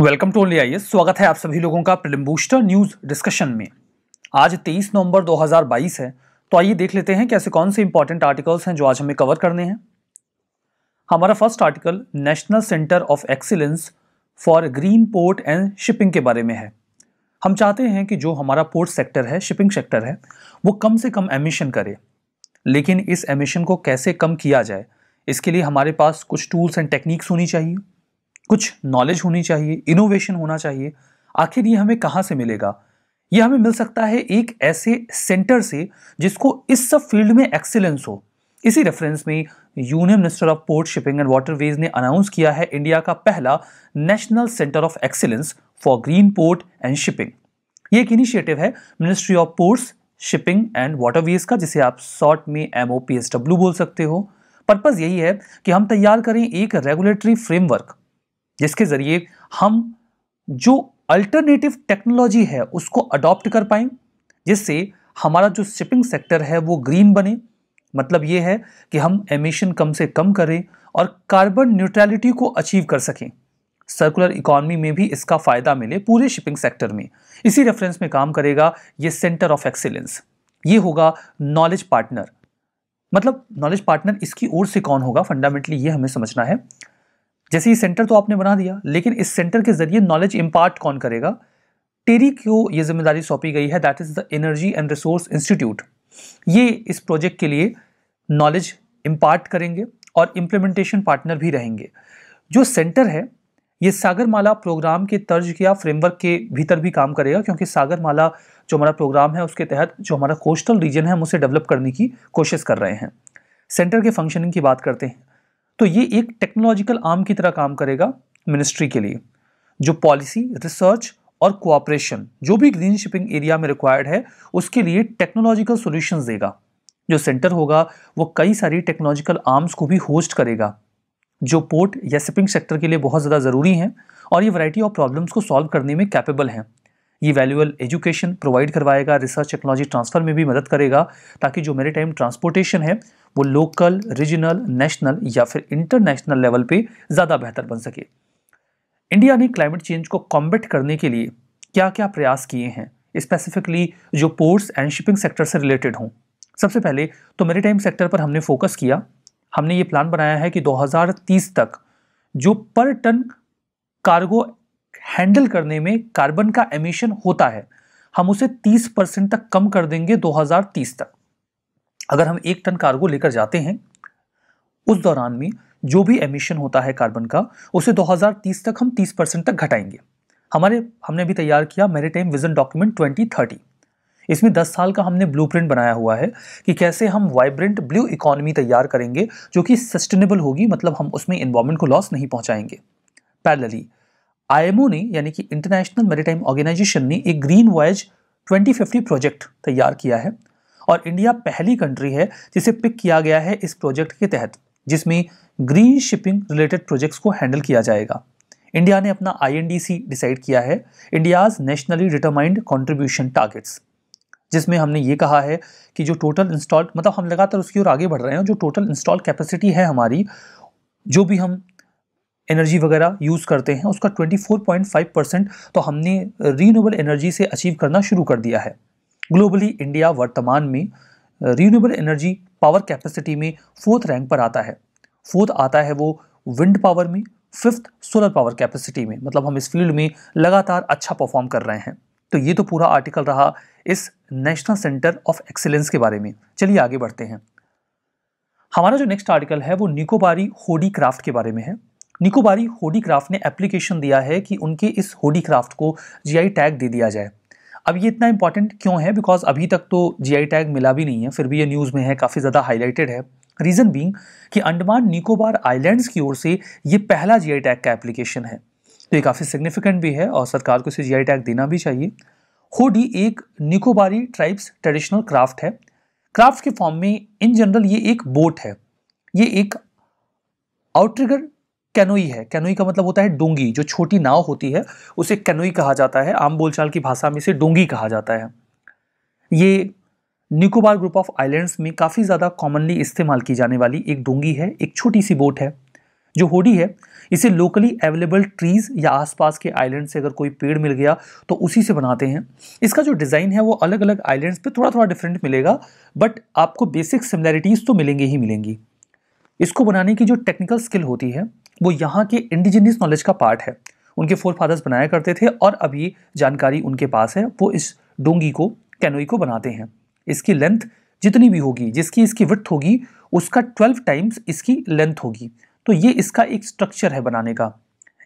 welcome to only आइए स्वागत है आप सभी लोगों का प्रिलिम बूस्टर न्यूज़ डिस्कशन में आज 23 नवंबर 2022 है तो आइए देख लेते हैं कि ऐसे कौन से इंपॉर्टेंट आर्टिकल्स हैं जो आज हमें कवर करने हैं हमारा first article national centre of excellence for green port and shipping के बारे में है हम चाहते हैं कि जो हमारा पोर्ट सेक्टर है शिपिंग सेक्टर है वो कम से कम एमिशन करे लेकिन इस एमिशन को कैसे कम किया जाए इसके लिए हमारे पास कुछ टूल्स एंड टेक्निक्स होनी चाहिए कुछ नॉलेज होनी चाहिए इनोवेशन होना चाहिए आखिर ये हमें कहाँ से मिलेगा ये हमें मिल सकता है एक ऐसे सेंटर से जिसको इस सब फील्ड में एक्सेलेंस हो इसी रेफरेंस में union minister of port shipping and waterways ने अनाउंस किया है इंडिया का पहला national centre of excellence for green port and shipping ये एक इनिशिएटिव है ministry of ports shipping and waterways का जिसे आप शॉर्ट में एम बोल सकते हो पर्पज़ यही है कि हम तैयार करें एक रेगुलेटरी फ्रेमवर्क जिसके ज़रिए हम जो अल्टरनेटिव टेक्नोलॉजी है उसको अडॉप्ट कर पाएं जिससे हमारा जो शिपिंग सेक्टर है वो ग्रीन बने मतलब ये है कि हम एमिशन कम से कम करें और कार्बन न्यूट्रलिटी को अचीव कर सकें सर्कुलर इकोनॉमी में भी इसका फ़ायदा मिले पूरे शिपिंग सेक्टर में इसी रेफरेंस में काम करेगा ये सेंटर ऑफ एक्सीलेंस ये होगा नॉलेज पार्टनर मतलब नॉलेज पार्टनर इसकी ओर से कौन होगा फंडामेंटली ये हमें समझना है जैसे ये सेंटर तो आपने बना दिया लेकिन इस सेंटर के जरिए नॉलेज इम्पार्ट कौन करेगा टेरी को ये जिम्मेदारी सौंपी गई है that is the energy and resource institute ये इस प्रोजेक्ट के लिए नॉलेज इम्पार्ट करेंगे और इम्प्लीमेंटेशन पार्टनर भी रहेंगे जो सेंटर है ये सागरमाला प्रोग्राम के तर्ज या फ्रेमवर्क के भीतर भी काम करेगा क्योंकि सागरमाला जो हमारा प्रोग्राम है उसके तहत जो हमारा कोस्टल रीजन है हम उसे डेवलप करने की कोशिश कर रहे हैं सेंटर के फंक्शनिंग की बात करते हैं तो ये एक टेक्नोलॉजिकल आर्म की तरह काम करेगा मिनिस्ट्री के लिए जो पॉलिसी रिसर्च और कोऑपरेशन जो भी ग्रीन शिपिंग एरिया में रिक्वायर्ड है उसके लिए टेक्नोलॉजिकल सॉल्यूशंस देगा जो सेंटर होगा वो कई सारी टेक्नोलॉजिकल आर्म्स को भी होस्ट करेगा जो पोर्ट या शिपिंग सेक्टर के लिए बहुत ज़्यादा ज़रूरी हैं और ये वैरायटी ऑफ प्रॉब्लम्स को सॉल्व करने में कैपेबल हैं ये वैल्यूअल एजुकेशन प्रोवाइड करवाएगा रिसर्च टेक्नोलॉजी ट्रांसफर में भी मदद करेगा ताकि जो मेरे टाइम ट्रांसपोर्टेशन है वो लोकल रीजनल नेशनल या फिर इंटरनेशनल लेवल पे ज़्यादा बेहतर बन सके इंडिया ने क्लाइमेट चेंज को कॉम्बेट करने के लिए क्या क्या प्रयास किए हैं स्पेसिफिकली जो पोर्ट्स एंड शिपिंग सेक्टर से रिलेटेड हों सबसे पहले तो मेरे टाइम सेक्टर पर हमने फोकस किया हमने ये प्लान बनाया है कि 2030 तक जो पर टन कार्गो हैंडल करने में कार्बन का एमिशन होता है हम उसे 30 परसेंट तक कम कर देंगे 2030 तक अगर हम एक टन कार्गो लेकर जाते हैं उस दौरान में जो भी एमिशन होता है कार्बन का उसे 2030 तक हम 30 परसेंट तक घटाएंगे हमारे हमने भी तैयार किया मेरीटाइम विजन डॉक्यूमेंट 2030 इसमें 10 साल का हमने ब्लूप्रिंट बनाया हुआ है कि कैसे हम वाइब्रेंट ब्लू इकोनॉमी तैयार करेंगे जो कि सस्टेनेबल होगी मतलब हम उसमें इन्वायरमेंट को लॉस नहीं पहुंचाएंगे पैरलली आईएमओ ने यानी कि इंटरनेशनल मेरीटाइम ऑर्गेनाइजेशन ने एक ग्रीन वॉयज 2050 प्रोजेक्ट तैयार किया है और इंडिया पहली कंट्री है जिसे पिक किया गया है इस प्रोजेक्ट के तहत जिसमें ग्रीन शिपिंग रिलेटेड प्रोजेक्ट्स को हैंडल किया जाएगा इंडिया ने अपना आई डिसाइड किया है India's nationally determined contribution targets जिसमें हमने ये कहा है कि जो टोटल इंस्टॉल मतलब हम लगातार उसकी ओर आगे बढ़ रहे हैं जो टोटल इंस्टॉल कैपेसिटी है हमारी जो भी हम एनर्जी वगैरह यूज़ करते हैं उसका 24.5 परसेंट तो हमने रीनूबल एनर्जी से अचीव करना शुरू कर दिया है ग्लोबली इंडिया वर्तमान में रीनूबल एनर्जी पावर कैपेसिटी में फोर्थ रैंक पर आता है फोर्थ आता है वो विंड पावर में फिफ्थ सोलर पावर कैपेसिटी में मतलब हम इस फील्ड में लगातार अच्छा परफॉर्म कर रहे हैं तो ये तो पूरा आर्टिकल रहा इस नेशनल सेंटर ऑफ एक्सीलेंस के बारे में चलिए आगे बढ़ते हैं हमारा जो नेक्स्ट आर्टिकल है वो निकोबारी होडी क्राफ्ट के बारे में है निकोबारी होडी क्राफ्ट ने एप्लीकेशन दिया है कि उनके इस होडी क्राफ्ट को जीआई टैग दे दिया जाए अब ये इतना इंपॉर्टेंट क्यों है बिकॉज अभी तक तो जीआई टैग मिला भी नहीं है फिर भी ये न्यूज़ में है काफ़ी ज़्यादा हाईलाइटेड है रीज़न बींग कि अंडमान निकोबार आइलैंड्स की ओर से ये पहला जी टैग का एप्लीकेशन है तो ये काफ़ी सिग्निफिकेंट भी है और सरकार को इसे जी टैग देना भी चाहिए होडी एक निकोबारी ट्राइब्स ट्रेडिशनल क्राफ्ट है क्राफ्ट के फॉर्म में इन जनरल ये एक बोट है ये एक आउटरिगर कैनोई है कैनोई का मतलब होता है डोंगी जो छोटी नाव होती है उसे कैनोई कहा जाता है आम बोलचाल की भाषा में इसे डोंगी कहा जाता है ये निकोबार ग्रुप ऑफ आइलैंड्स में काफ़ी ज़्यादा कॉमनली इस्तेमाल की जाने वाली एक डोंगी है एक छोटी सी बोट है जो होडी है इसे लोकली अवेलेबल ट्रीज़ या आसपास के आइलैंड से अगर कोई पेड़ मिल गया तो उसी से बनाते हैं इसका जो डिज़ाइन है वो अलग अलग आइलैंड्स पे थोड़ा थोड़ा डिफरेंट मिलेगा बट आपको बेसिक सिमिलैरिटीज़ तो मिलेंगे ही मिलेंगी इसको बनाने की जो टेक्निकल स्किल होती है वो यहाँ के इंडिजिनियस नॉलेज का पार्ट है उनके फोर फादर्स बनाया करते थे और अब ये जानकारी उनके पास है वो इस डोंगी को कैनोई को बनाते हैं इसकी लेंथ जितनी भी होगी जिसकी इसकी विथ होगी उसका ट्वेल्व टाइम्स इसकी लेंथ होगी तो ये इसका एक स्ट्रक्चर है बनाने का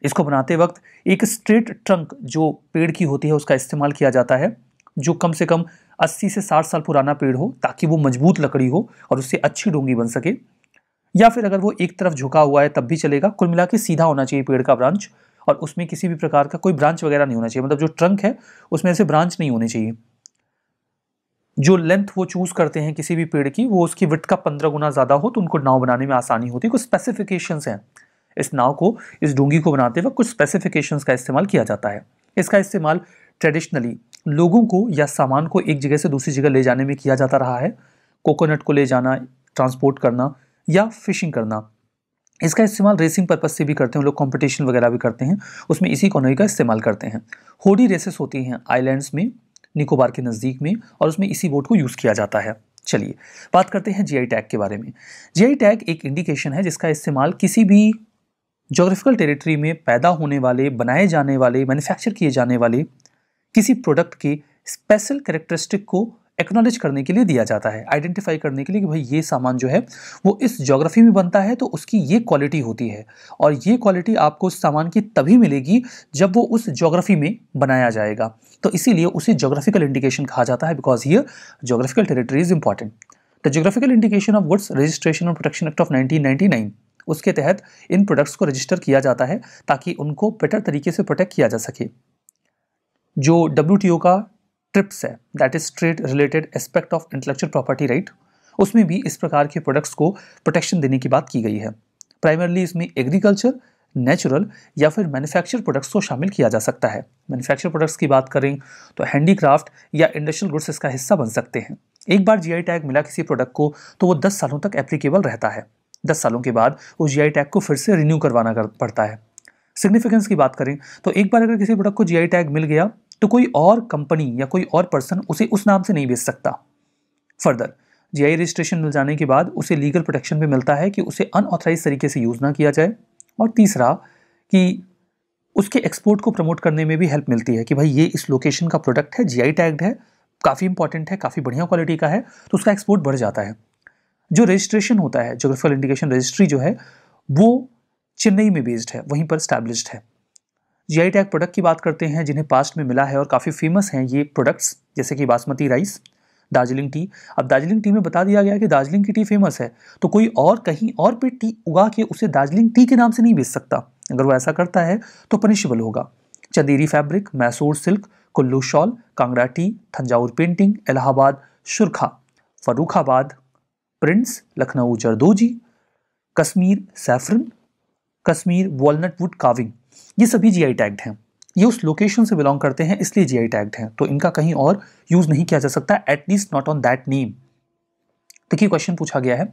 इसको बनाते वक्त एक स्ट्रेट ट्रंक जो पेड़ की होती है उसका इस्तेमाल किया जाता है जो कम से कम 80 से 60 साल पुराना पेड़ हो ताकि वो मजबूत लकड़ी हो और उससे अच्छी डोंगी बन सके या फिर अगर वो एक तरफ झुका हुआ है तब भी चलेगा कुल मिला के सीधा होना चाहिए पेड़ का ब्रांच और उसमें किसी भी प्रकार का कोई ब्रांच वगैरह नहीं होना चाहिए मतलब जो ट्रंक है उसमें ऐसे ब्रांच नहीं होने चाहिए जो लेंथ वो चूज़ करते हैं किसी भी पेड़ की वो उसकी विथ का पंद्रह गुना ज़्यादा हो तो उनको नाव बनाने में आसानी होती है कुछ स्पेसिफिकेशंस हैं इस नाव को इस डूंगी को बनाते वक्त कुछ स्पेसिफिकेशंस का इस्तेमाल किया जाता है इसका इस्तेमाल ट्रेडिशनली लोगों को या सामान को एक जगह से दूसरी जगह ले जाने में किया जाता रहा है कोकोनट को ले जाना ट्रांसपोर्ट करना या फिशिंग करना इसका इस्तेमाल रेसिंग पर्पज़ से भी करते हैं लोग कंपटीशन वगैरह भी करते हैं उसमें इसी कॉनोई का इस्तेमाल करते हैं होडी रेसेस होती हैं आइलैंड्स में निकोबार के नज़दीक में और उसमें इसी बोट को यूज़ किया जाता है चलिए बात करते हैं जीआई टैग के बारे में जीआई टैग एक इंडिकेशन है जिसका इस्तेमाल किसी भी जोग्राफिकल टेरिटरी में पैदा होने वाले बनाए जाने वाले मैन्युफैक्चर किए जाने वाले किसी प्रोडक्ट के स्पेशल करेक्टरिस्टिक को एक्नॉलेज करने के लिए दिया जाता है आइडेंटिफाई करने के लिए कि भाई ये सामान जो है वो इस जोग्राफी में बनता है तो उसकी ये क्वालिटी होती है और ये क्वालिटी आपको उस सामान की तभी मिलेगी जब वो उस जोग्राफी में बनाया जाएगा तो इसीलिए उसे जोग्राफिकल इंडिकेशन कहा जाता है बिकॉज ये geographical territory is important the geographical indication of goods registration और प्रोटेक्शन एक्ट ऑफ नाइनटीन उसके तहत इन प्रोडक्ट्स को रजिस्टर किया जाता है ताकि उनको बेटर तरीके से प्रोटेक्ट किया जा सके जो डब्ल्यू का ट्रिप्स है that is trade related aspect of intellectual property right उसमें भी इस प्रकार के प्रोडक्ट्स को प्रोटेक्शन देने की बात की गई है प्राइमरली इसमें एग्रीकल्चर नेचुरल या फिर मैन्युफैक्चर प्रोडक्ट्स को शामिल किया जा सकता है मैन्युफैक्चर प्रोडक्ट्स की बात करें तो हैंडीक्राफ्ट या इंडस्ट्रियल गुड्स इसका हिस्सा बन सकते हैं एक बार जीआई टैग मिला किसी प्रोडक्ट को तो वो 10 सालों तक एप्लीकेबल रहता है 10 सालों के बाद उस जीआई टैग को फिर से रिन्यू करवाना कर, पड़ता है सिग्निफिकेंस की बात करें तो एक बार अगर किसी प्रोडक्ट को जीआई टैग मिल गया तो कोई और कंपनी या कोई और पर्सन उसे उस नाम से नहीं बेच सकता फर्दर जीआई रजिस्ट्रेशन मिल जाने के बाद उसे लीगल प्रोटेक्शन भी मिलता है कि उसे अनऑथराइज तरीके से यूज़ ना किया जाए और तीसरा कि उसके एक्सपोर्ट को प्रमोट करने में भी हेल्प मिलती है कि भाई ये इस लोकेशन का प्रोडक्ट है जीआई टैग्ड है काफ़ी इंपॉर्टेंट है काफ़ी बढ़िया क्वालिटी का है तो उसका एक्सपोर्ट बढ़ जाता है जो रजिस्ट्रेशन होता है जोग्राफिकल इंडिकेशन रजिस्ट्री जो है वो चेन्नई में बेस्ड है वहीं पर स्टैब्लिश्ड है जी टैग प्रोडक्ट की बात करते हैं जिन्हें पास्ट में मिला है और काफ़ी फेमस हैं ये प्रोडक्ट्स जैसे कि बासमती राइस दार्जिलिंग टी अब दार्जिलिंग टी में बता दिया गया कि दार्जिलिंग की टी फेमस है तो कोई और कहीं और पे टी उगा के उसे दार्जिलिंग टी के नाम से नहीं बेच सकता अगर वो ऐसा करता है तो पनिशेबल होगा Chanderi fabric Mysore silk Kullu shawl Kangra tea Thanjavur painting Allahabad Surkha Farrukhabad prints Lucknow zardozi Kashmir saffron Kashmir walnut wood carving ये सभी जी टैग्ड हैं ये उस लोकेशन से बिलोंग करते हैं इसलिए जी टैग्ड हैं तो इनका कहीं और यूज़ नहीं किया जा सकता at least not on that name देखिए क्वेश्चन पूछा गया है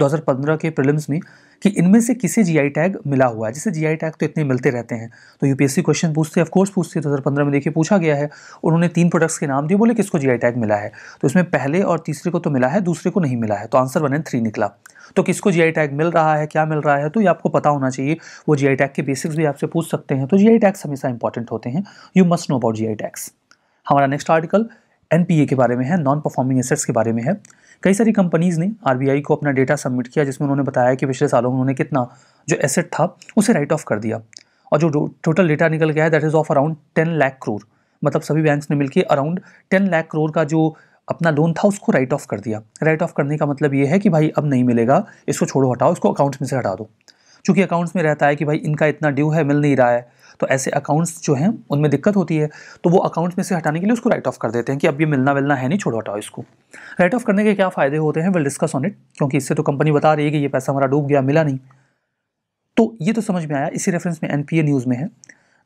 2015 के प्रीलिम्स में कि इनमें से किसे जीआई टैग मिला हुआ है जैसे जीआई टैग तो इतने मिलते रहते हैं तो यूपीएससी क्वेश्चन पूछते हैं ऑफकोर्स पूछते हैं दो हज़ार में देखिए पूछा गया है उन्होंने तीन प्रोडक्ट्स के नाम दिए बोले किसको जीआई टैग मिला है तो इसमें पहले और तीसरे को तो मिला है दूसरे को नहीं मिला है तो आंसर वन एंड थ्री निकला तो किसको जीआई टैग मिल रहा है क्या मिल रहा है तो ये आपको पता होना चाहिए वो जीआई टैग के बेसिक्स भी आपसे पूछ सकते हैं तो जीआई टैग्स हमेशा इंपॉर्टेंट होते हैं you must know about GI tags हमारा नेक्स्ट आर्टिकल एन के बारे में है नॉन परफॉर्मिंग एसेट्स के बारे में है कई सारी कंपनीज़ ने आर को अपना डेटा सबमिट किया जिसमें उन्होंने बताया कि पिछले सालों में उन्होंने कितना जो एसेट था उसे राइट ऑफ कर दिया और जो टोटल डेटा निकल गया है that is of around ten lakh crore मतलब सभी बैंक्स ने मिलकर अराउंड टेन लाख करोड़ का जो अपना लोन था उसको राइट ऑफ कर दिया राइट ऑफ करने का मतलब ये है कि भाई अब नहीं मिलेगा इसको छोड़ो हटाओ इसको अकाउंट्स में से हटा दो चूँकि अकाउंट्स में रहता है कि भाई इनका इतना ड्यू है मिल नहीं रहा है तो ऐसे अकाउंट्स जो हैं उनमें दिक्कत होती है तो वो अकाउंट्स में से हटाने के लिए उसको राइट ऑफ कर देते हैं कि अब ये मिलना मिलना है नहीं छोड़ो हटाओ इसको राइट ऑफ करने के क्या फ़ायदे होते हैं विल डिस्कस ऑन इट क्योंकि इससे तो कंपनी बता रही है कि ये पैसा हमारा डूब गया मिला नहीं तो ये तो समझ में आया इसी रेफरेंस में एन न्यूज़ में है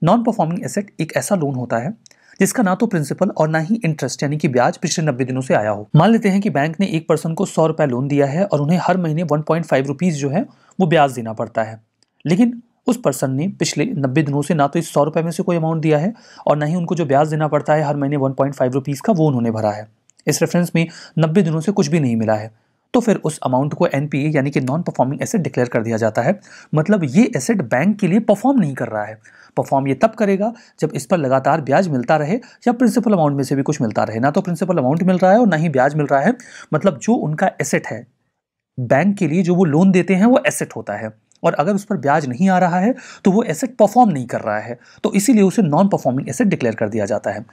नॉन परफॉर्मिंग एसेट एक ऐसा लोन होता है जिसका ना तो प्रिंसिपल और ना ही इंटरेस्ट यानी कि ब्याज पिछले नब्बे दिनों से आया हो मान लेते हैं कि बैंक ने एक पर्सन को सौ रुपए लोन दिया है और उन्हें हर महीने वन पॉइंट फाइव रुपीज़ जो है वो ब्याज देना पड़ता है लेकिन उस पर्सन ने पिछले नब्बे दिनों से ना तो इस सौ रुपये में से कोई अमाउंट दिया है और ना ही उनको जो ब्याज देना पड़ता है हर महीने वन पॉइंट फाइव रुपीज़ का वो उन्होंने भरा है इस रेफरेंस में नब्बे दिनों से कुछ भी नहीं मिला है तो फिर उस अमाउंट को एन यानी कि नॉन परफॉर्मिंग एसेट डिक्लेयर कर दिया जाता है मतलब ये एसेट बैंक के लिए परफॉर्म नहीं कर रहा है परफॉर्म ये तब करेगा जब इस पर लगातार ब्याज मिलता रहे या प्रिंसिपल अमाउंट में से भी कुछ मिलता रहे ना तो प्रिंसिपल अमाउंट मिल रहा है और ना ही ब्याज मिल रहा है मतलब जो उनका एसेट है बैंक के लिए जो वो लोन देते हैं वो एसेट होता है और अगर उस पर ब्याज नहीं आ रहा है तो वो एसेट परफॉर्म नहीं कर रहा है तो इसीलिए उसे नॉन परफॉर्मिंग एसेट डिक्लेयर कर दिया जाता है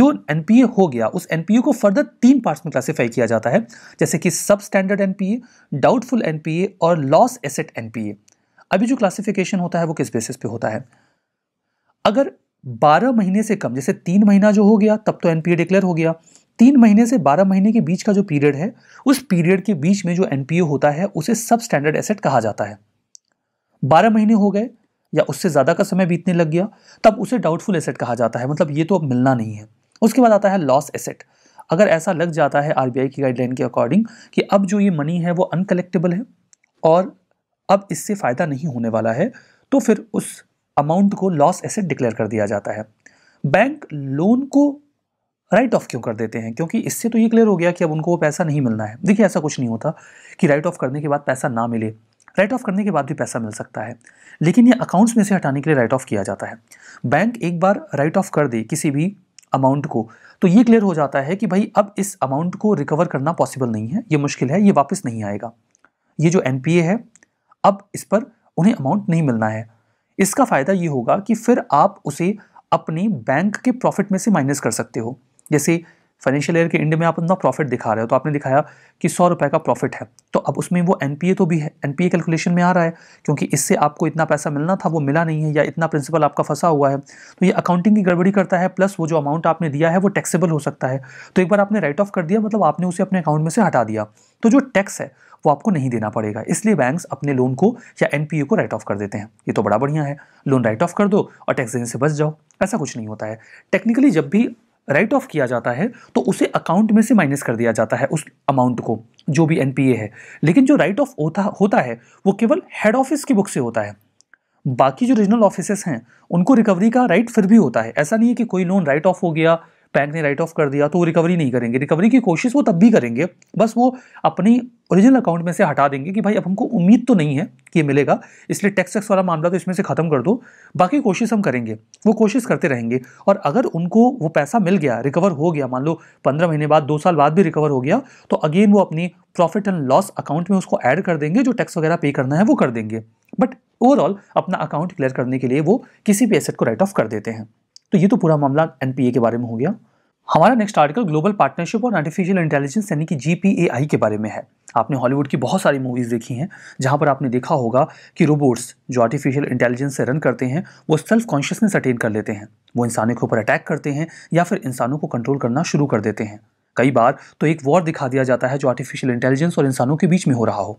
जो एन हो गया उस एन को फर्दर तीन पार्ट्स में क्लासीफाई किया जाता है जैसे कि सब स्टैंडर्ड एन डाउटफुल एन और लॉस एसेट एन अभी जो क्लासिफिकेशन होता है वो किस बेसिस पे होता है अगर 12 महीने से कम जैसे तीन महीना जो हो गया तब तो एनपीए डिक्लेयर हो गया तीन महीने से 12 महीने के बीच का जो पीरियड है उस पीरियड के बीच में जो एनपीए होता है उसे सब स्टैंडर्ड एसेट कहा जाता है बारह महीने हो गए या उससे ज़्यादा का समय बीतने लग गया तब उसे डाउटफुल एसेट कहा जाता है मतलब ये तो अब मिलना नहीं है उसके बाद आता है लॉस एसेट अगर ऐसा लग जाता है आर की गाइडलाइन के अकॉर्डिंग कि अब जो ये मनी है वो अनकलेक्टेबल है और अब इससे फ़ायदा नहीं होने वाला है तो फिर उस अमाउंट को लॉस एसेट डिक्लेयर कर दिया जाता है बैंक लोन को राइट ऑफ क्यों कर देते हैं क्योंकि इससे तो ये क्लियर हो गया कि अब उनको वो पैसा नहीं मिलना है देखिए ऐसा कुछ नहीं होता कि राइट ऑफ करने के बाद पैसा ना मिले राइट ऑफ करने के बाद भी पैसा मिल सकता है लेकिन ये अकाउंट्स में से हटाने के लिए राइट ऑफ किया जाता है बैंक एक बार राइट ऑफ कर दे किसी भी अमाउंट को तो ये क्लियर हो जाता है कि भाई अब इस अमाउंट को रिकवर करना पॉसिबल नहीं है ये मुश्किल है ये वापस नहीं आएगा ये जो एन है अब इस पर उन्हें अमाउंट नहीं मिलना है इसका फ़ायदा ये होगा कि फिर आप उसे अपने बैंक के प्रॉफिट में से माइनस कर सकते हो जैसे फाइनेंशियल ईयर के इंड में आप अपना प्रॉफिट दिखा रहे हो तो आपने दिखाया कि सौ रुपये का प्रॉफिट है तो अब उसमें वो एन तो भी है एन कैलकुलेशन में आ रहा है क्योंकि इससे आपको इतना पैसा मिलना था वो मिला नहीं है या इतना प्रिंसिपल आपका फंसा हुआ है तो ये अकाउंटिंग की गड़बड़ी करता है प्लस वो जो अमाउंट आपने दिया है वो टैक्सेबल हो सकता है तो एक बार आपने राइट ऑफ कर दिया मतलब आपने उसे अपने अकाउंट में से हटा दिया तो जो टैक्स है वो आपको नहीं देना पड़ेगा इसलिए बैंक्स अपने लोन को या एन को राइट ऑफ कर देते हैं ये तो बड़ा बढ़िया है लोन राइट ऑफ कर दो और टैक्स देने से बच जाओ ऐसा कुछ नहीं होता है टेक्निकली जब भी राइट ऑफ किया जाता है तो उसे अकाउंट में से माइनस कर दिया जाता है उस अमाउंट को जो भी एनपीए है लेकिन जो राइट ऑफ होता होता है वो केवल हेड ऑफिस की बुक से होता है बाकी जो रीजनल ऑफिसेस हैं उनको रिकवरी का राइट फिर भी होता है ऐसा नहीं है कि कोई लोन राइट ऑफ हो गया बैंक ने राइट ऑफ कर दिया तो वो रिकवरी नहीं करेंगे रिकवरी की कोशिश वो तब भी करेंगे बस वो अपनी ओरिजिनल अकाउंट में से हटा देंगे कि भाई अब हमको उम्मीद तो नहीं है कि ये मिलेगा इसलिए टैक्स टैक्स वाला मामला तो इसमें से ख़त्म कर दो बाकी कोशिश हम करेंगे वो कोशिश करते रहेंगे और अगर उनको वो पैसा मिल गया रिकवर हो गया मान लो पंद्रह महीने बाद दो साल बाद भी रिकवर हो गया तो अगेन वो अपनी प्रॉफिट एंड लॉस अकाउंट में उसको ऐड कर देंगे जो टैक्स वगैरह पे करना है वो कर देंगे बट ओवरऑल अपना अकाउंट क्लियर करने के लिए वो किसी भी एसेट को राइट ऑफ कर देते हैं तो ये तो पूरा मामला एनपीए के बारे में हो गया हमारा नेक्स्ट आर्टिकल ग्लोबल पार्टनरशिप और आर्टिफिशियल इंटेलिजेंस यानी कि जी के बारे में है आपने हॉलीवुड की बहुत सारी मूवीज़ देखी हैं जहाँ पर आपने देखा होगा कि रोबोट्स जो आर्टिफिशियल इंटेलिजेंस से रन करते हैं वो सेल्फ कॉन्शियसनेस अटेन कर लेते हैं वो इंसानों के ऊपर अटैक करते हैं या फिर इंसानों को कंट्रोल करना शुरू कर देते हैं कई बार तो एक वॉर दिखा दिया जाता है जो आर्टिफिशियल इंटेलिजेंस और इंसानों के बीच में हो रहा हो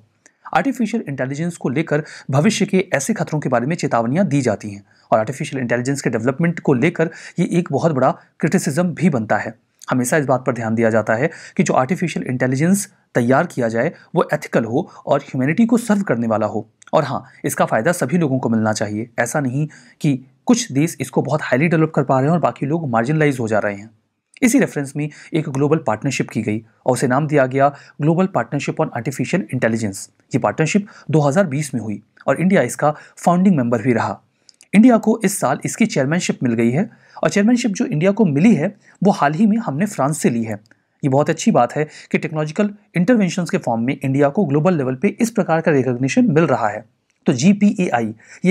आर्टिफिशियल इंटेलिजेंस को लेकर भविष्य के ऐसे खतरों के बारे में चेतावनियां दी जाती हैं और आर्टिफिशियल इंटेलिजेंस के डेवलपमेंट को लेकर ये एक बहुत बड़ा क्रिटिसिज्म भी बनता है हमेशा इस बात पर ध्यान दिया जाता है कि जो आर्टिफिशियल इंटेलिजेंस तैयार किया जाए वो एथिकल हो और ह्यूमैनिटी को सर्व करने वाला हो और हाँ इसका फ़ायदा सभी लोगों को मिलना चाहिए ऐसा नहीं कि कुछ देश इसको बहुत हाईली डेवलप कर पा रहे हैं और बाकी लोग मार्जिनलाइज हो जा रहे हैं इसी रेफरेंस में एक ग्लोबल पार्टनरशिप की गई और उसे नाम दिया गया global partnership on artificial intelligence ये पार्टनरशिप 2020 में हुई और इंडिया इसका फाउंडिंग मेंबर भी रहा इंडिया को इस साल इसकी चेयरमैनशिप मिल गई है और चेयरमैनशिप जो इंडिया को मिली है वो हाल ही में हमने फ्रांस से ली है ये बहुत अच्छी बात है कि टेक्नोलॉजिकल इंटरवेंशंस के फॉर्म में इंडिया को ग्लोबल लेवल पे इस प्रकार का रिकोगनीशन मिल रहा है तो जी ये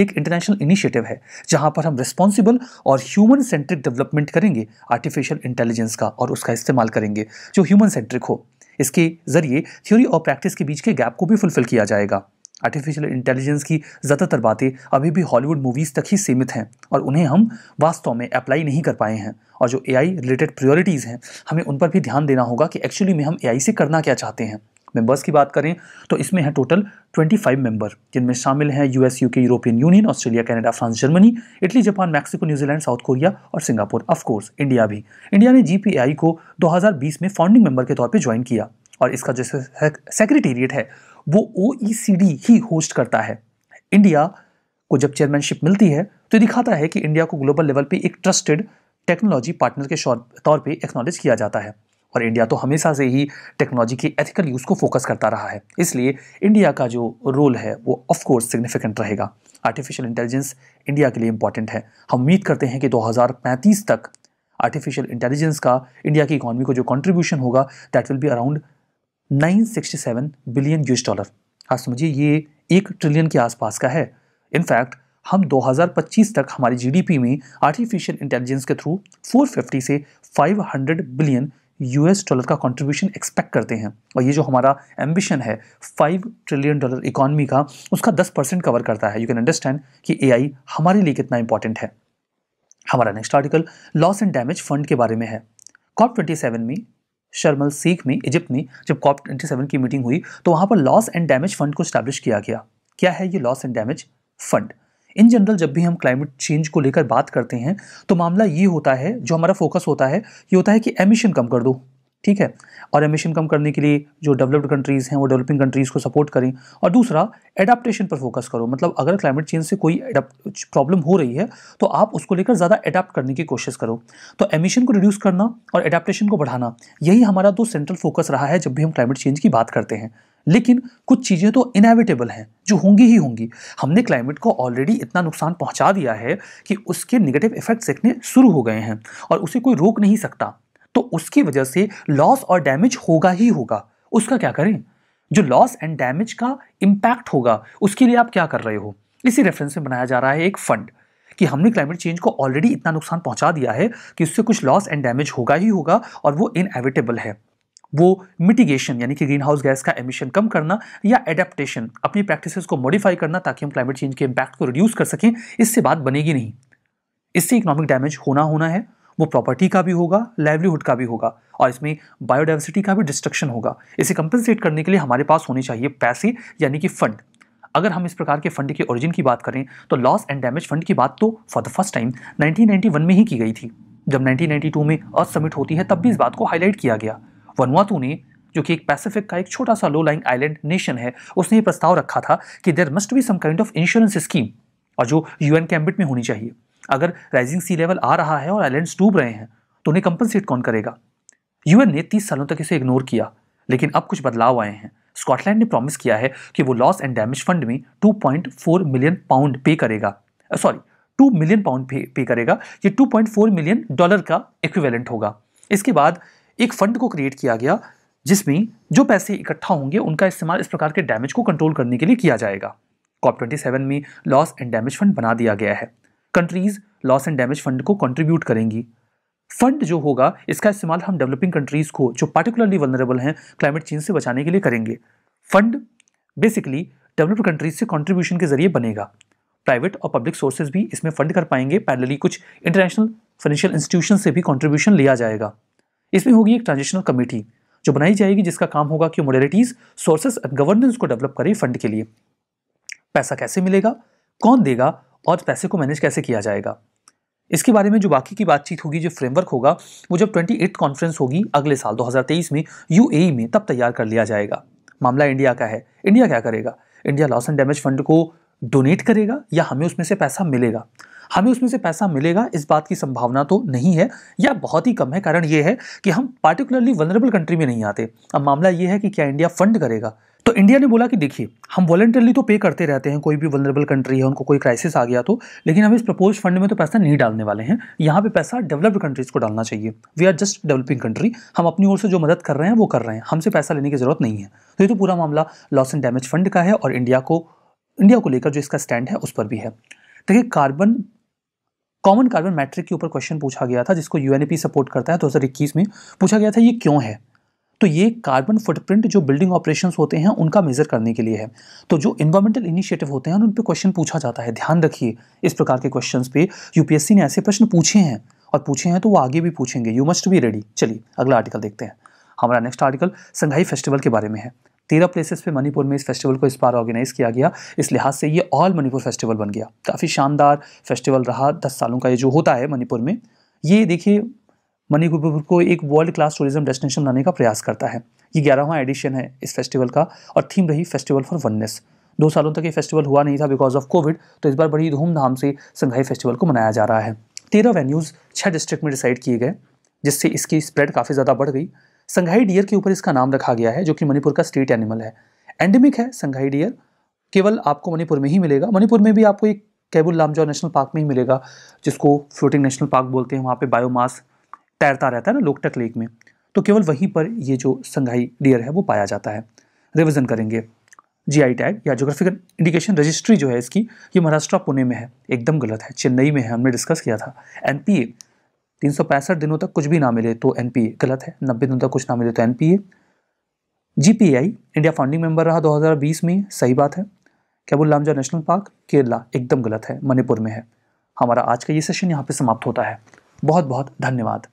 एक इंटरनेशनल इनिशिएटिव है जहां पर हम रिस्पॉन्सिबल और ह्यूमन सेंट्रिक डेवलपमेंट करेंगे आर्टिफिशियल इंटेलिजेंस का और उसका इस्तेमाल करेंगे जो ह्यूमन सेंट्रिक हो इसके ज़रिए थ्योरी और प्रैक्टिस के बीच के गैप को भी फुलफिल किया जाएगा आर्टिफिशियल इंटेलिजेंस की ज़्यादातर बातें अभी भी हॉलीवुड मूवीज़ तक ही सीमित हैं और उन्हें हम वास्तव में अप्लाई नहीं कर पाए हैं और जो एआई रिलेटेड प्रायोरिटीज़ हैं हमें उन पर भी ध्यान देना होगा कि एक्चुअली में हम एआई से करना क्या चाहते हैं मेंबर्स की बात करें तो इसमें है टोटल 25 मेंबर जिनमें शामिल हैं US UK European Union Australia Canada France Germany Italy Japan Mexico New Zealand South Korea और सिंगापुर ऑफकोर्स इंडिया भी इंडिया ने जी को दो में फाउंडिंग मेंबर के तौर पर ज्वाइन किया और इसका जो सेक्रेटेरिएट है वो ओ e ही होस्ट करता है इंडिया को जब चेयरमैनशिप मिलती है तो दिखाता है कि इंडिया को ग्लोबल लेवल पे एक ट्रस्टेड टेक्नोलॉजी पार्टनर के तौर पे एक्नॉलेज किया जाता है और इंडिया तो हमेशा से ही टेक्नोलॉजी के एथिकल यूज़ को फोकस करता रहा है इसलिए इंडिया का जो रोल है वो ऑफकोर्स सिग्निफिकेंट रहेगा आर्टिफिशियल इंटेलिजेंस इंडिया के लिए इंपॉर्टेंट है हम उम्मीद करते हैं कि दो तक आर्टिफिशियल इंटेलिजेंस का इंडिया की इकॉनमी को जो कॉन्ट्रीब्यूशन होगा that will be around nine billion US dollar आप समझिए ये एक ट्रिलियन के आसपास का है इनफैक्ट हम 2025 तक हमारी जीडीपी में आर्टिफिशियल इंटेलिजेंस के थ्रू 450 से 500 बिलियन यूएस डॉलर का कंट्रीब्यूशन एक्सपेक्ट करते हैं और ये जो हमारा एम्बिशन है फाइव ट्रिलियन डॉलर इकोनॉमी का उसका दस परसेंट कवर करता है यू कैन अंडरस्टैंड कि एआई हमारे लिए कितना इंपॉर्टेंट है हमारा next article loss and damage fund के बारे में है कॉप ट्वेंटी सेवन में शर्मल सीख में इजिप्ट में जब कॉप ट्वेंटी सेवन की मीटिंग हुई तो वहाँ पर लॉस एंड डैमेज फंड को स्टैब्लिश किया गया क्या है ये loss and damage fund in general जब भी हम क्लाइमेट चेंज को लेकर बात करते हैं तो मामला ये होता है जो हमारा फोकस होता है ये होता है कि एमिशन कम कर दो ठीक है और एमिशन कम करने के लिए जो डेवलप्ड कंट्रीज़ हैं वो डेवलपिंग कंट्रीज़ को सपोर्ट करें और दूसरा एडाप्टेशन पर फोकस करो मतलब अगर क्लाइमेट चेंज से कोई प्रॉब्लम हो रही है तो आप उसको लेकर ज़्यादा एडाप्ट करने की कोशिश करो तो एमिशन को रिड्यूस करना और एडाप्टेशन को बढ़ाना यही हमारा दो सेंट्रल फोकस रहा है जब भी हम क्लाइमेट चेंज की बात करते हैं लेकिन कुछ चीज़ें तो इनएविटेबल हैं जो होंगी ही होंगी हमने क्लाइमेट को ऑलरेडी इतना नुकसान पहुंचा दिया है कि उसके निगेटिव इफेक्ट्स देखने शुरू हो गए हैं और उसे कोई रोक नहीं सकता तो उसकी वजह से लॉस और डैमेज होगा ही होगा उसका क्या करें जो लॉस एंड डैमेज का इम्पैक्ट होगा उसके लिए आप क्या कर रहे हो इसी रेफरेंस में बनाया जा रहा है एक फंड कि हमने क्लाइमेट चेंज को ऑलरेडी इतना नुकसान पहुंचा दिया है कि उससे कुछ लॉस एंड डैमेज होगा ही होगा और वो इनएविटेबल है वो मिटिगेशन यानी कि ग्रीन हाउस गैस का एमिशन कम करना या एडेप्टेशन अपनी प्रैक्टिसेस को मॉडिफाई करना ताकि हम क्लाइमेट चेंज के इम्पैक्ट को रिड्यूस कर सकें इससे बात बनेगी नहीं इससे इकोनॉमिक डैमेज होना होना है वो प्रॉपर्टी का भी होगा लाइवलीहुड का भी होगा और इसमें बायोडाइवर्सिटी का भी डिस्ट्रक्शन होगा इसे कंपनसेट करने के लिए हमारे पास होने चाहिए पैसे यानी कि फंड अगर हम इस प्रकार के फंड के ओरिजिन की बात करें तो लॉस एंड डैमेज फंड की बात तो फॉर द फर्स्ट टाइम 1991 में ही की गई थी जब 1992 में अर्थ समिट होती है तब भी इस बात को हाईलाइट किया गया वनवातु ने जो कि एक पैसिफिक का एक छोटा सा लो लाइंग आइलैंड नेशन है उसने ये प्रस्ताव रखा था कि there must be some kind of insurance scheme और जो यू एन कैम्बिट में होनी चाहिए अगर राइजिंग सी लेवल आ रहा है और आइलैंड्स डूब रहे हैं तो उन्हें कंपनसेट कौन करेगा यूएन ने तीस सालों तक इसे इग्नोर किया लेकिन अब कुछ बदलाव आए हैं स्कॉटलैंड ने प्रॉमिस किया है कि वो लॉस एंड डैमेज फंड में 2.4 मिलियन पाउंड पे करेगा सॉरी 2 मिलियन पाउंड पे, पे करेगा ये 2.4 मिलियन डॉलर का इक्विवेलेंट होगा इसके बाद एक फंड को क्रिएट किया गया जिसमें जो पैसे इकट्ठा होंगे उनका इस्तेमाल इस प्रकार के डैमेज को कंट्रोल करने के लिए किया जाएगा कॉप ट्वेंटी में लॉस एंड डैमेज फंड बना दिया गया है countries loss and damage fund को कंट्रीब्यूट करेंगी फंड जो होगा इसका इस्तेमाल हम डेवलपिंग कंट्रीज़ को जो पार्टिकुलरली वनरेबल हैं क्लाइमेट चेंज से बचाने के लिए करेंगे फंड बेसिकली डेवलप्ड कंट्रीज से कंट्रीब्यूशन के जरिए बनेगा प्राइवेट और पब्लिक सोर्सेज भी इसमें फंड कर पाएंगे पैरेलली कुछ इंटरनेशनल फाइनेंशियल इंस्टीट्यूशन से भी कंट्रीब्यूशन लिया जाएगा इसमें होगी एक ट्रांजिशनल कमेटी जो बनाई जाएगी जिसका काम होगा कि मोडेलिटीज़ सोर्सेस एंड गवर्नेंस को डेवलप करे फंड के लिए पैसा कैसे मिलेगा कौन देगा और पैसे को मैनेज कैसे किया जाएगा इसके बारे में जो बाकी की बातचीत होगी जो फ्रेमवर्क होगा वो जब 28 कॉन्फ्रेंस होगी अगले साल 2023 में यूएई e में तब तैयार कर लिया जाएगा मामला इंडिया का है इंडिया क्या करेगा India loss and damage fund को डोनेट करेगा या हमें उसमें से पैसा मिलेगा हमें उसमें से पैसा मिलेगा इस बात की संभावना तो नहीं है या बहुत ही कम है कारण ये है कि हम पार्टिकुलरली वनरेबल कंट्री में नहीं आते अब मामला ये है कि क्या इंडिया फंड करेगा तो इंडिया ने बोला कि देखिए हम वॉलेंटरली तो पे करते रहते हैं कोई भी वनरेबल कंट्री है उनको कोई क्राइसिस आ गया तो लेकिन हम इस प्रपोज फंड में तो पैसा नहीं डालने वाले हैं यहाँ पे पैसा डेवलप्ड कंट्रीज़ को डालना चाहिए we are just developing country हम अपनी ओर से जो मदद कर रहे हैं वो कर रहे हैं हमसे पैसा लेने की ज़रूरत नहीं है तो ये तो पूरा मामला लॉस एंड डैमेज फंड का है और इंडिया को इंडिया को लेकर जो इसका स्टैंड है उस पर भी है देखिए कार्बन कॉमन कार्बन मैट्रिक के ऊपर क्वेश्चन पूछा गया था जिसको यूएनपी सपोर्ट करता है दो तो हज़ार इक्कीस में पूछा गया था ये क्यों है तो ये कार्बन फुटप्रिंट जो बिल्डिंग ऑपरेशन होते हैं उनका मेजर करने के लिए है तो जो इन्वायरमेंटल इनिशिएटिव होते हैं उन पर क्वेश्चन पूछा जाता है ध्यान रखिए इस प्रकार के क्वेश्चन पे यूपीएससी ने ऐसे प्रश्न पूछे हैं और पूछे हैं तो वो आगे भी पूछेंगे यू मस्ट बी रेडी चलिए अगला आर्टिकल देखते हैं हमारा नेक्स्ट आर्टिकल संघाई फेस्टिवल के बारे में है तेरह प्लेसेस पे मणिपुर में इस फेस्टिवल को इस बार ऑर्गेनाइज़ किया गया इस लिहाज से ये ऑल मणिपुर फेस्टिवल बन गया काफ़ी शानदार फेस्टिवल रहा दस सालों का ये जो होता है मणिपुर में ये देखिए मणिपुर को एक वर्ल्ड क्लास टूरिज्म डेस्टिनेशन बनाने का प्रयास करता है ये ग्यारहवां एडिशन है इस फेस्टिवल का और थीम रही फेस्टिवल फॉर वननेस दो सालों तक ये फेस्टिवल हुआ नहीं था बिकॉज ऑफ कोविड तो इस बार बड़ी धूमधाम से संघाई फेस्टिवल को मनाया जा रहा है तेरह वेन्यूज़ छः डिस्ट्रिक्ट में डिसाइड किए गए जिससे इसकी स्प्रेड काफ़ी ज़्यादा बढ़ गई संघाई डियर के ऊपर इसका नाम रखा गया है जो कि मणिपुर का स्टेट एनिमल है एंडेमिक है संघाई डियर केवल आपको मणिपुर में ही मिलेगा मणिपुर में भी आपको एक कैबुल लामजा नेशनल पार्क में ही मिलेगा जिसको फ्लोटिंग नेशनल पार्क बोलते हैं वहाँ पे बायोमास तैरता रहता है ना लोकटक लेक में तो केवल वहीं पर ये जो संघाई डियर है वो पाया जाता है रिविज़न करेंगे जीआई टैग या जोग्राफिकल इंडिकेशन रजिस्ट्री जो है इसकी ये महाराष्ट्र पुणे में है एकदम गलत है चेन्नई में है हमने डिस्कस किया था एनपीए तीन दिनों तक कुछ भी ना मिले तो एन गलत है नब्बे दिनों तक कुछ ना मिले तो एन जीपीआई इंडिया फाउंडिंग मेंबर रहा 2020 में सही बात है कैबुल लामजा नेशनल पार्क केरला एकदम गलत है मणिपुर में है हमारा आज का ये सेशन यहाँ पे समाप्त होता है बहुत बहुत धन्यवाद